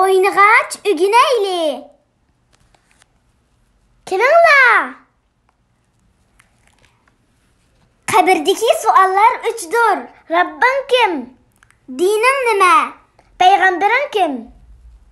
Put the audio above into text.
ойныгач үгінейлі. Кіміңла? Қабірдегі суаллар үчдір. Раббан кім? Динің неме? Пайғамбарың кім?